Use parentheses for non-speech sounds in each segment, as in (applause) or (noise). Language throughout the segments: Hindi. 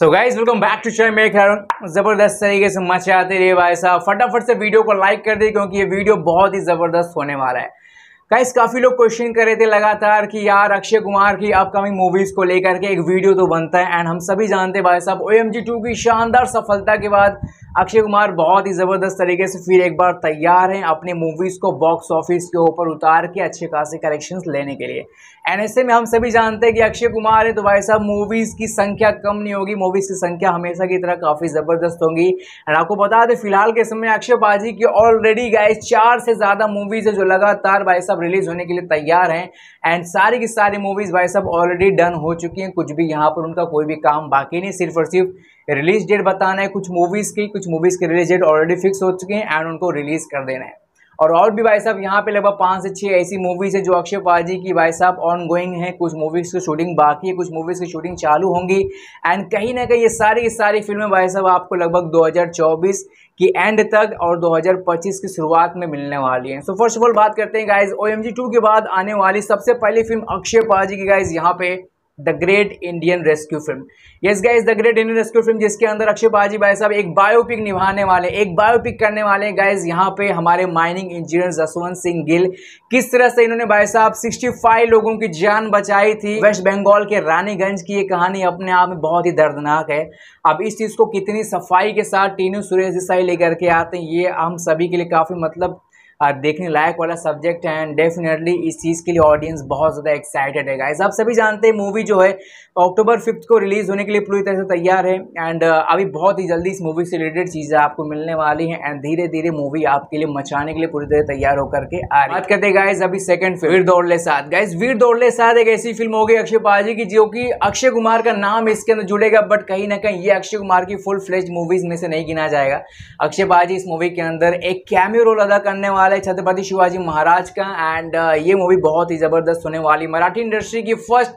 so guys welcome back to मेरे मेक जबरदस्त तरीके से मचाते रहे भाई साहब फटाफट से वीडियो को लाइक कर दे क्योंकि ये वीडियो बहुत ही जबरदस्त होने वाला है गाइस काफ़ी लोग क्वेश्चन कर रहे थे लगातार कि यार अक्षय कुमार की अपकमिंग मूवीज़ को लेकर के एक वीडियो तो बनता है एंड हम सभी जानते हैं भाई साहब ओ एम की शानदार सफलता के बाद अक्षय कुमार बहुत ही ज़बरदस्त तरीके से फिर एक बार तैयार हैं अपने मूवीज़ को बॉक्स ऑफिस के ऊपर उतार के अच्छे खासे कलेक्शंस लेने के लिए एंड ऐसे में हम सभी जानते हैं कि अक्षय कुमार है तो भाई साहब मूवीज़ की संख्या कम नहीं होगी मूवीज़ की संख्या हमेशा की तरह काफ़ी ज़बरदस्त होंगी एंड आपको बता दें फिलहाल के समय अक्षय बाजी की ऑलरेडी गाइस चार से ज़्यादा मूवीज़ है जो लगातार भाई साहब सब रिलीज होने के लिए तैयार हैं एंड सारी की सारी मूवीज़ भाई सब ऑलरेडी डन हो चुकी हैं कुछ भी यहाँ पर उनका कोई भी काम बाकी नहीं सिर्फ और सिर्फ रिलीज डेट बताना है कुछ मूवीज़ की कुछ मूवीज़ के रिलीज डेट ऑलरेडी फिक्स हो चुके हैं एंड उनको रिलीज़ कर देना है और और भी भाई साहब यहाँ पे लगभग पाँच से छः ऐसी मूवीज़ है जो अक्षय कुमार जी की भाई साहब ऑन गोइंग है कुछ मूवीज़ की शूटिंग बाकी है कुछ मूवीज़ की शूटिंग चालू होंगी एंड कहीं ना कहीं ये सारी की सारी फिल्में भाई साहब आपको लगभग 2024 की एंड तक और 2025 की शुरुआत में मिलने वाली है सो फर्स्ट ऑफ ऑल बात करते हैं गाइज ओ एम के बाद आने वाली सबसे पहली फिल्म अक्षय कुमार जी की गाइज यहाँ पे the great Indian rescue film yes guys the great Indian rescue film जिसके अंदर अक्षय बाजी भाई साहब एक बायोपिक निभाने वाले एक बायोपिक करने वाले गाइस यहाँ पे हमारे माइनिंग इंजीनियर जसवंत सिंह गिल किस तरह से इन्होंने भाई साहब 65 लोगों की जान बचाई थी वेस्ट बंगाल के रानीगंज की ये कहानी अपने आप में बहुत ही दर्दनाक है अब इस चीज़ को कितनी सफाई के साथ टीनू सुरेश देसाई लेकर के आते हैं ये हम सभी के लिए काफ़ी मतलब देखने लायक वाला सब्जेक्ट है एंड डेफिनेटली इस चीज़ के लिए ऑडियंस बहुत ज़्यादा एक्साइटेड है गाइज आप सभी जानते हैं मूवी जो है अक्टूबर फिफ्थ को रिलीज़ होने के लिए पूरी तरह से तैयार है एंड uh, अभी बहुत ही जल्दी इस मूवी से रिलेटेड चीज़ें आपको मिलने वाली हैं एंड धीरे धीरे मूवी आपके लिए मचाने के लिए पूरी तरह तैयार होकर के आ रही बात करते गाइज अभी सेकंड फिल्म वीर दौड़ले साथ गाइज वीर दौड़ले साथ एक ऐसी फिल्म होगी अक्षय पाजी की जो कि अक्षय कुमार का नाम इसके अंदर जुड़ेगा बट कहीं ना कहीं ये अक्षय कुमार की फुल फ्लेज मूवीज में से नहीं गिना जाएगा अक्षय पाजी इस मूवी के अंदर एक कैमियो रोल अदा करने वाले फिलहाल है छत्रपति शिवाजी महाराज का एंड uh, ये मूवी बहुत ही ज़बरदस्त होने वाली मराठी इंडस्ट्री की फर्स्ट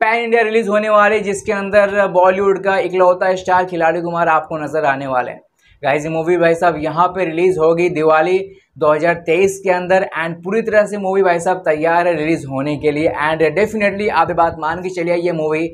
पैन इंडिया रिलीज होने वाली जिसके अंदर बॉलीवुड uh, का इकलौता स्टार खिलाड़ी कुमार आपको नजर आने वाले हैं गाइज मूवी भाई साहब यहाँ पे रिलीज़ होगी दिवाली 2023 के अंदर एंड पूरी तरह से मूवी भाई साहब तैयार है रिलीज़ होने के लिए एंड डेफिनेटली आप ये बात मान के चलिए ये मूवी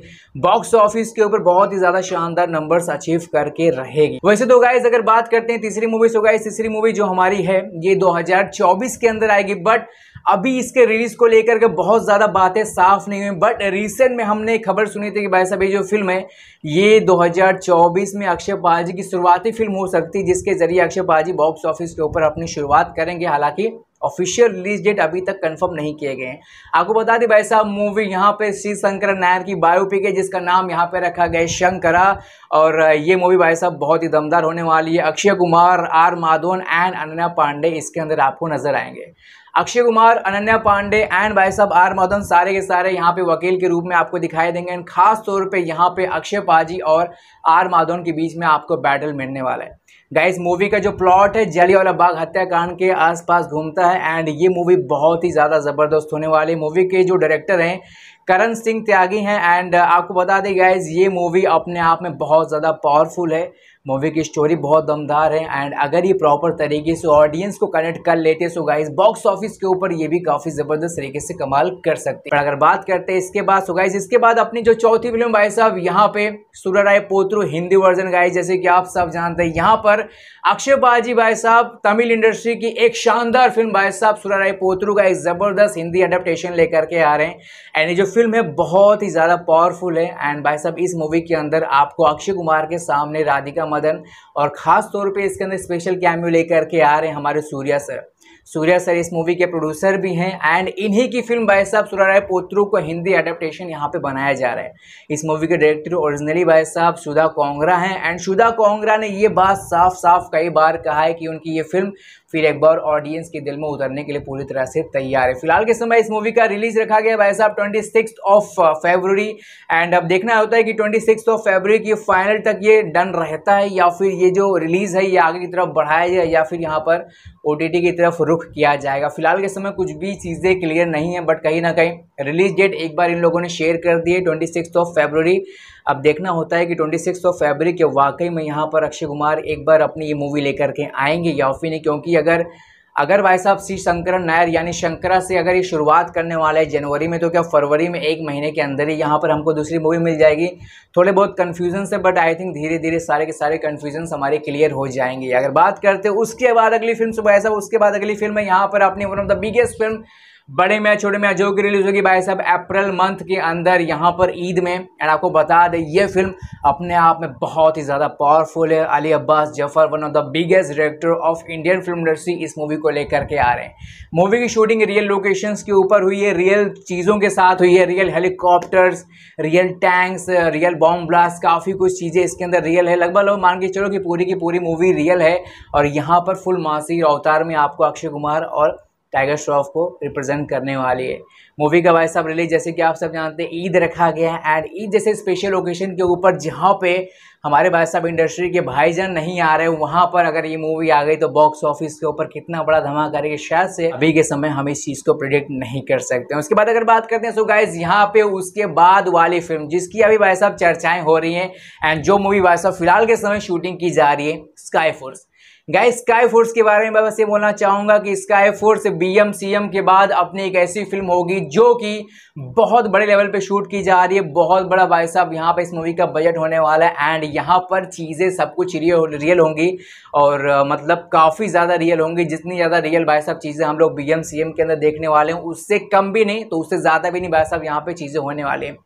बॉक्स ऑफिस के ऊपर बहुत ही ज़्यादा शानदार नंबर्स अचीव करके रहेगी वैसे तो गाइज अगर बात करते हैं तीसरी मूवी से गाइज तीसरी मूवी जो हमारी है ये 2024 के अंदर आएगी बट अभी इसके रिलीज़ को लेकर के बहुत ज़्यादा बातें साफ नहीं हुई बट रिसेंट में हमने खबर सुनी थी कि भाई साहब ये जो फिल्म है ये 2024 में अक्षय जी की शुरुआती फिल्म हो सकती है जिसके जरिए अक्षय पाजी बॉक्स ऑफिस के ऊपर अपनी शुरुआत बात करेंगे हालांकि ऑफिशियल रिलीज डेट अभी तक कंफर्म नहीं किए गए हैं आपको बता दें भाई साहब मूवी यहाँ पे श्री शंकर नायर की बायोपिक है जिसका नाम यहाँ पे रखा गया शंकरा और ये मूवी भाई साहब बहुत ही दमदार होने वाली है अक्षय कुमार आर माधवन एंड अनन्या पांडे इसके अंदर आपको नजर आएंगे अक्षय कुमार अनन्या पांडे एंड भाई साहब आर मदन सारे के सारे यहाँ पे वकील के रूप में आपको दिखाई देंगे एंड खास तौर पे यहाँ पे अक्षय पाजी और आर माधवन के बीच में आपको बैटल मिलने वाला है गाइस मूवी का जो प्लॉट है जलियावाला बाग हत्याकांड के आसपास घूमता है एंड ये मूवी बहुत ही ज़्यादा ज़बरदस्त होने वाली मूवी के जो डायरेक्टर हैं करण सिंह त्यागी हैं एंड uh, आपको बता दें गाइज ये मूवी अपने आप में बहुत ज़्यादा पावरफुल है मूवी की स्टोरी बहुत दमदार है एंड अगर ये प्रॉपर तरीके से ऑडियंस को कनेक्ट कर लेते सो गाइज बॉक्स ऑफिस के ऊपर ये भी काफ़ी ज़बरदस्त तरीके से कमाल कर सकते हैं अगर बात करते हैं इसके बाद सो गाइज इसके बाद अपनी जो चौथी फिल्म भाई साहब यहाँ पे Soorarai Pottru Hindi version guys जैसे कि आप सब जानते हैं यहाँ पर अक्षय बाजी भाई साहब तमिल इंडस्ट्री की एक शानदार फिल्म भाई साहब सूर्य राय पोत्रो का एक ज़बरदस्त हिंदी अडेप्टेशन लेकर के आ रहे हैं एंड जो फिल्म है बहुत ही ज़्यादा पावरफुल है एंड भाई साहब इस मूवी के अंदर आपको अक्षय कुमार के सामने राधिका मदन और ख़ास तौर पे इसके अंदर स्पेशल कैमियो लेकर के आ रहे हैं हमारे सूर्या सर सूर्या सर इस मूवी के प्रोड्यूसर भी हैं एंड इन्हीं की फिल्म भाई साहब सुराराय पोत्रू को हिंदी एडेप्टेशन यहाँ पे बनाया जा रहा है इस मूवी के डायरेक्टर ओरिजिनली भाई साहब सुधा कोंगरा हैं एंड सुधा कोंगरा ने ये बात साफ साफ कई बार कहा है कि उनकी ये फिल्म फिर एक बार ऑडियंस के दिल में उतरने के लिए पूरी तरह से तैयार है फिलहाल के समय इस मूवी का रिलीज रखा गया भाई साहब twenty six of February and अब देखना होता है कि ट्वेंटी सिक्स ऑफ फेबररी की फाइनल तक ये डन रहता है या फिर ये जो रिलीज़ है ये आगे की तरफ बढ़ाया जाए या फिर यहाँ पर ओ की तरफ रुख किया जाएगा फिलहाल के समय कुछ भी चीज़ें क्लियर नहीं है बट कहीं ना कहीं रिलीज डेट एक बार इन लोगों ने शेयर कर दी है ट्वेंटी सिक्स ऑफ फेबररी अब देखना होता है कि ट्वेंटी सिक्स ऑफ फेबररी के वाकई में यहाँ पर अक्षय कुमार एक बार अपनी ये मूवी लेकर के आएंगे या फिर नहीं क्योंकि अगर अगर भाई साहब श्री शंकरन नायर यानी शंकरा से अगर ये शुरुआत करने वाला है जनवरी में तो क्या फरवरी में एक महीने के अंदर ही यहाँ पर हमको दूसरी मूवी मिल जाएगी थोड़े बहुत कन्फ्यूजन से बट आई थिंक धीरे धीरे सारे के सारे कन्फ्यूजन हमारे क्लियर हो जाएंगे अगर बात करते उसके बाद अगली फिल्म सुबह साहब उसके बाद अगली फिल्म है यहाँ पर अपनी one of the biggest film बड़े मैच छोटे मैच जो कि रिलीज़ होगी भाई साहब अप्रैल मंथ के अंदर यहाँ पर ईद में एंड आपको बता दें ये फिल्म अपने आप में बहुत ही ज़्यादा पावरफुल है Ali Abbas Zafar one of the biggest director of Indian film industry इस मूवी को लेकर के आ रहे हैं मूवी की शूटिंग रियल लोकेशंस के ऊपर हुई है रियल चीज़ों के साथ हुई है real helicopters real tanks real bomb blast काफ़ी कुछ चीज़ें इसके अंदर रियल है लगभग लोग मान के चलो कि पूरी की पूरी मूवी रियल है और यहाँ पर फुल मासी अवतार में आपको अक्षय कुमार और टाइगर श्रॉफ को रिप्रेजेंट करने वाली है मूवी का भाई साहब रिलीज जैसे कि आप सब जानते हैं ईद रखा गया है एंड ईद जैसे स्पेशल ओकेशन के ऊपर जहाँ पे हमारे भाई साहब इंडस्ट्री के भाईजान नहीं आ रहे वहाँ पर अगर ये मूवी आ गई तो बॉक्स ऑफिस के ऊपर कितना बड़ा धमाका करेगी शायद से अभी के समय हम इस चीज़ को प्रिडिक्ट नहीं कर सकते उसके बाद अगर बात करते हैं सो गाइज यहाँ पे उसके बाद वाली फिल्म जिसकी अभी भाई साहब चर्चाएं हो रही हैं एंड जो मूवी भाई साहब फिलहाल के समय शूटिंग की जा रही है sky force guys sky force के बारे में मैं बस ये बोलना चाहूँगा कि स्काई फोर्स बीएम सीएम के बाद अपनी एक ऐसी फिल्म होगी जो कि बहुत बड़े लेवल पे शूट की जा रही है बहुत बड़ा भाई साहब यहाँ पर इस मूवी का बजट होने वाला है एंड यहाँ पर चीज़ें सब कुछ रियल रियल होंगी और मतलब काफ़ी ज़्यादा रियल होंगी जितनी ज़्यादा रियल भाई साहब चीज़ें हम लोग बी एम के अंदर देखने वाले हैं उससे कम भी नहीं तो उससे ज़्यादा भी नहीं भाई साहब यहाँ पर चीज़ें होने वाली हैं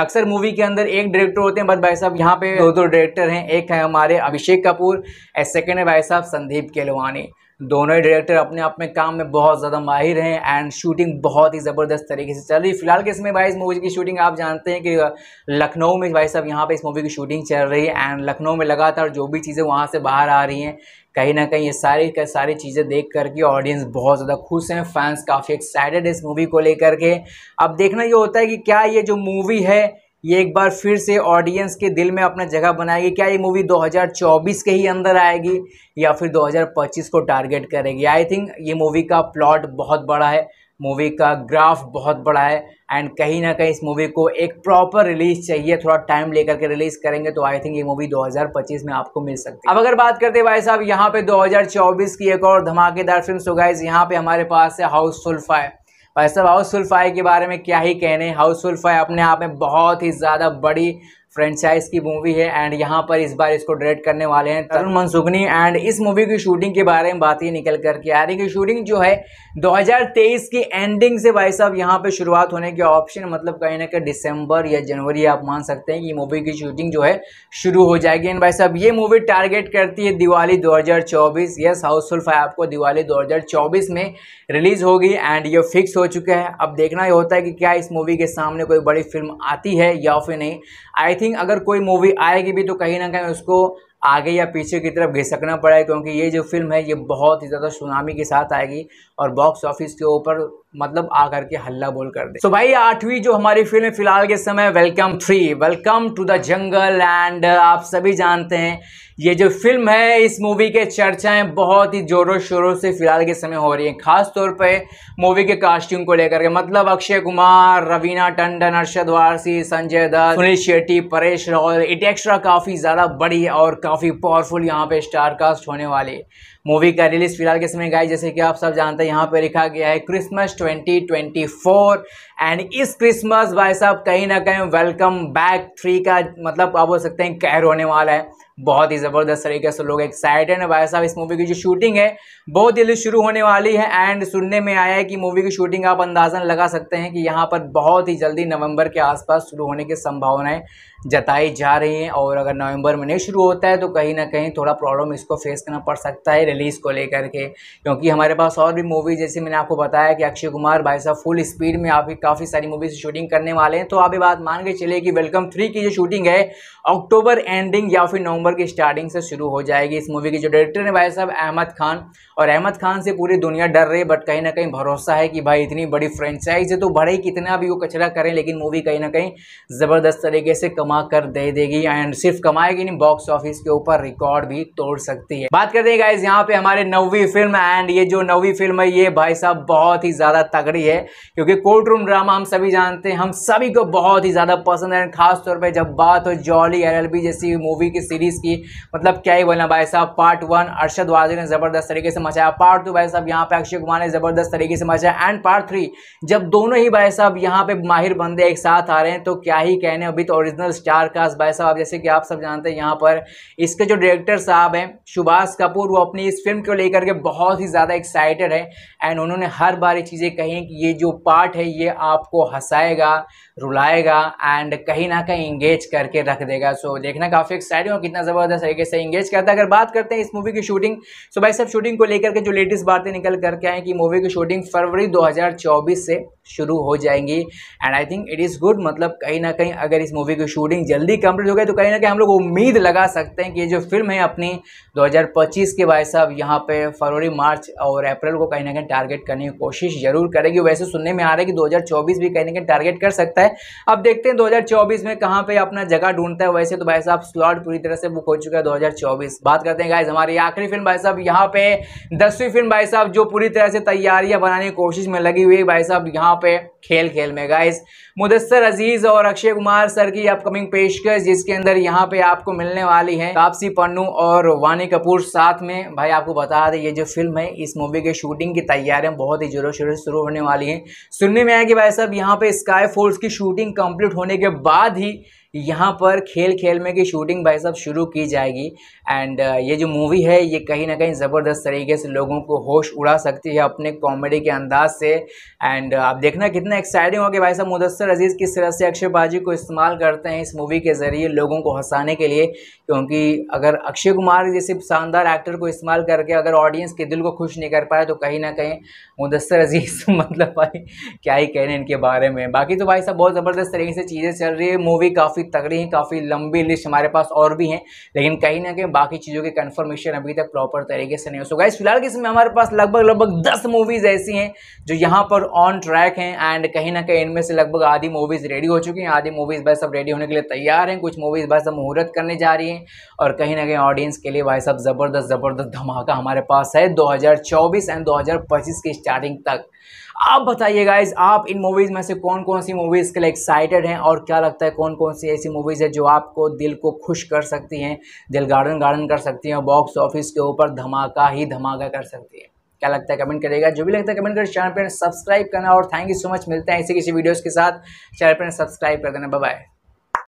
अक्सर मूवी के अंदर एक डायरेक्टर होते हैं बट भाई साहब यहाँ पे दो दो डायरेक्टर हैं एक है हमारे अभिषेक कपूर एंड सेकेंड है भाई साहब संदीप केलवानी दोनों ही डायरेक्टर अपने आप में काम में बहुत ज़्यादा माहिर हैं एंड शूटिंग बहुत ही ज़बरदस्त तरीके से चल रही है फिलहाल के इसमें भाई इस मूवी की शूटिंग आप जानते हैं कि लखनऊ में भाई साहब यहाँ पे इस मूवी की शूटिंग चल रही है एंड लखनऊ में लगातार जो भी चीज़ें वहाँ से बाहर आ रही हैं कहीं ना कहीं ये सारी का सारी चीज़ें देख करके ऑडियंस बहुत ज़्यादा खुश हैं फैंस काफ़ी एक्साइटेड है इस मूवी को लेकर के अब देखना ये होता है कि क्या ये जो मूवी है ये एक बार फिर से ऑडियंस के दिल में अपना जगह बनाएगी क्या ये मूवी 2024 के ही अंदर आएगी या फिर 2025 को टारगेट करेगी आई थिंक ये मूवी का प्लॉट बहुत बड़ा है मूवी का ग्राफ बहुत बड़ा है एंड कहीं ना कहीं इस मूवी को एक प्रॉपर रिलीज़ चाहिए थोड़ा टाइम लेकर के रिलीज़ करेंगे तो आई थिंक ये मूवी 2025 में आपको मिल सकती है अब अगर बात करते हैं भाई साहब यहाँ पे 2024 की एक और धमाकेदार फिल्म सो गाइज यहाँ पे हमारे पास है हाउसफुल फाइव भाई साहब हाउस फाइव के बारे में क्या ही कहने हाउस फाइव अपने आप में बहुत ही ज़्यादा बड़ी फ्रेंचाइज की मूवी है एंड यहाँ पर इस बार इसको डायरेक्ट करने वाले हैं तरुण मनसुखनी एंड इस मूवी की शूटिंग के बारे में बात ही निकल करके आ रही कि शूटिंग जो है 2023 की एंडिंग से भाई साहब यहाँ पे शुरुआत होने के ऑप्शन मतलब कहीं ना कहीं दिसंबर या जनवरी आप मान सकते हैं कि मूवी की शूटिंग जो है शुरू हो जाएगी एंड भाई साहब ये मूवी टारगेट करती है दिवाली दो यस हाउसफुल फाइव आपको दिवाली दो में रिलीज़ होगी एंड ये फिक्स हो चुका है अब देखना ही होता है कि क्या इस मूवी के सामने कोई बड़ी फिल्म आती है या फिर नहीं आई थिंक अगर कोई मूवी आएगी भी तो कहीं ना कहीं उसको आगे या पीछे की तरफ घिसकना पड़ेगा क्योंकि ये जो फिल्म है ये बहुत ही ज़्यादा सुनामी के साथ आएगी और बॉक्स ऑफिस के ऊपर मतलब आकर के हल्ला बोल कर दे तो so भाई आठवीं जो हमारी फिल्म है फिलहाल के समय welcome three welcome to the jungle and आप सभी जानते हैं ये जो फिल्म है इस मूवी के चर्चाएं बहुत ही ज़ोरों शोरों से फिलहाल के समय हो रही हैं खास तौर पे मूवी के कास्टिंग को लेकर के मतलब अक्षय कुमार रवीना टंडन अर्षद वारसी संजय दत्त सुनील शेट्टी परेश रावल इटेक्स्ट्रा काफ़ी ज़्यादा बड़ी और काफ़ी पावरफुल यहाँ पे स्टार कास्ट होने वाली मूवी का रिलीज़ फिलहाल के समय गाय जैसे कि आप सब जानते हैं यहाँ पर लिखा गया है क्रिसमस ट्वेंटी एंड इस क्रिसमस भाई साहब कहीं ना कहीं वेलकम बैक थ्री का मतलब आप बोल सकते हैं कहर होने वाला है बहुत ही ज़बरदस्त तरीके से लोग एक्साइटेड हैं भाई साहब इस मूवी की जो शूटिंग है बहुत जल्दी शुरू होने वाली है एंड सुनने में आया है कि मूवी की शूटिंग आप अंदाजन लगा सकते हैं कि यहाँ पर बहुत ही जल्दी नवंबर के आसपास शुरू होने की संभावनाएं जताई जा रही हैं और अगर नवंबर में नहीं शुरू होता है तो कहीं ना कहीं थोड़ा प्रॉब्लम इसको फेस करना पड़ सकता है रिलीज़ को लेकर के क्योंकि हमारे पास और भी मूवी जैसे मैंने आपको बताया कि अक्षय कुमार भाई साहब फुल स्पीड में आपकी काफ़ी सारी मूवीज़ शूटिंग करने वाले हैं तो आप ये बात मान के चले कि वेलकम थ्री की जो शूटिंग है अक्टूबर एंडिंग या फिर नवंबर की स्टार्टिंग से शुरू हो जाएगी इस मूवी की जो डायरेक्टर है भाई साहब अहमद खान और अहमद खान से पूरी दुनिया डर रही है बट कहीं ना कहीं भरोसा है कि भाई इतनी बड़ी फ्रेंचाइज है तो बड़े ही कितना भी वो कचरा करें लेकिन मूवी कहीं ना कहीं ज़बरदस्त तरीके से कमा कर दे देगी एंड सिर्फ कमाएगी नहीं बॉक्स ऑफिस के ऊपर रिकॉर्ड भी तोड़ सकती है बात करते हैं इस यहाँ पे हमारे नवी फिल्म एंड ये जो नवी फिल्म है ये भाई साहब बहुत ही ज़्यादा तगड़ी है क्योंकि कोर्ट रूम ड्रामा हम सभी जानते हैं हम सभी को बहुत ही ज़्यादा पसंद है खास तौर पे जब बात हो जॉली एल जैसी मूवी की सीरीज़ की मतलब क्या ही बोलना भाई साहब पार्ट वन अरशद वाजी ने ज़बरदस्त तरीके से मचाया पार्ट टू भाई साहब यहाँ पे अक्षय कुमार ने ज़बरदस्त तरीके से मचाया एंड पार्ट थ्री जब दोनों ही भाई साहब यहाँ पे माहिर बंदे एक साथ आ रहे हैं तो क्या ही कहने अभी तो ओरिजिनल स्टार कास्ट भाई साहब जैसे कि आप सब जानते हैं यहाँ पर इसके जो डायरेक्टर साहब हैं सुभाष कपूर वो अपनी इस फिल्म को लेकर के बहुत ही ज़्यादा एक्साइटेड है एंड उन्होंने हर बार ये चीज़ें कही कि ये जो पार्ट है ये आपको हंसाएगा रुलाएगा एंड कहीं ना कहीं इंगेज करके रख देगा सो so, देखना काफ़ी एक्साइटिंग और कितना ज़बरदस्त तरीके से इंगेज करता है अगर बात करते हैं इस मूवी की शूटिंग सो so भाई सब शूटिंग को लेकर के जो लेटेस्ट बातें निकल करके आए कि मूवी की शूटिंग फरवरी 2024 से शुरू हो जाएंगी and I think it is good मतलब कहीं ना कहीं अगर इस मूवी की शूटिंग जल्दी कंप्लीट हो गई तो कहीं ना कहीं हम लोग उम्मीद लगा सकते हैं कि ये जो फिल्म है अपनी 2025 के भाई साहब यहाँ पे फरवरी मार्च और अप्रैल को कहीं ना कहीं टारगेट करने की कोशिश जरूर करेगी वैसे सुनने में आ रहा है कि 2024 भी कहीं ना कहीं टारगेट कर सकता है अब देखते हैं 2024 में कहां पे अपना जगह ढूंढता है वैसे तो भाई साहब स्लॉट पूरी तरह से बुक हो चुका है 2024 बात करते हैं गाइज हमारी आखिरी फिल्म भाई साहब यहाँ पे दसवीं फिल्म भाई साहब जो पूरी तरह से तैयारियां बनाने की कोशिश में लगी हुई है भाई साहब यहाँ पे खेल खेल में गाइज मुदस्सर अजीज और अक्षय कुमार सर की अपकमिंग पेशकश जिसके अंदर यहाँ पे आपको मिलने वाली है तापसी पन्नू और वानी कपूर साथ में भाई आपको बता दें ये जो फिल्म है इस मूवी के शूटिंग की तैयारियां बहुत ही जोरों शोरों से शुरू होने वाली हैं सुनने में आया कि गाइस अब यहाँ पे स्काई फोर्स की शूटिंग कंप्लीट होने के बाद ही यहाँ पर खेल खेल में की शूटिंग भाई साहब शुरू की जाएगी एंड uh, ये जो मूवी है ये कहीं ना कहीं ज़बरदस्त तरीके से लोगों को होश उड़ा सकती है अपने कॉमेडी के अंदाज से एंड uh, आप देखना कितना एक्साइटिंग कि भाई साहब मुदस्सर अजीज़ किस तरह से अक्षय बाजी को इस्तेमाल करते हैं इस मूवी के ज़रिए लोगों को हंसाने के लिए क्योंकि अगर अक्षय कुमार जैसे शानदार एक्टर को इस्तेमाल करके अगर ऑडियंस के दिल को खुश नहीं कर पाए तो कहीं ना कहीं मुदस्सर अजीज़ (laughs) मतलब भाई क्या ही कह रहे हैं इनके बारे में बाकी तो भाई साहब बहुत ज़बरदस्त तरीके से चीज़ें चल रही है मूवी काफ़ी काफ़ी तगड़ी हैं काफ़ी लंबी लिस्ट हमारे पास और भी हैं लेकिन कहीं ना कहीं बाकी चीज़ों के कन्फर्मेशन अभी तक प्रॉपर तरीके से नहीं हो सो गाइस फिलहाल के समय हमारे पास लगभग लगभग दस मूवीज़ ऐसी हैं जो यहाँ पर ऑन ट्रैक हैं एंड कहीं ना कहीं इनमें से लगभग आधी मूवीज़ रेडी हो चुकी हैं आधी मूवीज़ बस अब रेडी होने के लिए तैयार हैं कुछ मूवीज़ बस अब मुहूर्त करने जा रही हैं और कहीं ना कहीं ऑडियंस के लिए भाई साहब ज़बरदस्त ज़बरदस्त धमाका हमारे पास है दो एंड दो के स्टार्टिंग तक आप बताइए गाइज आप इन मूवीज़ में से कौन कौन सी मूवीज़ के लिए एक्साइटेड हैं और क्या लगता है कौन कौन सी ऐसी मूवीज़ है जो आपको दिल को खुश कर सकती हैं दिल गार्डन गार्डन कर सकती हैं और बॉक्स ऑफिस के ऊपर धमाका ही धमाका कर सकती है क्या लगता है कमेंट करेगा जो भी लगता है कमेंट कर चैनल पर सब्सक्राइब करना और थैंक यू सो मच मिलते हैं ऐसे किसी वीडियोज़ के साथ चैनल पर सब्सक्राइब कर देना बाय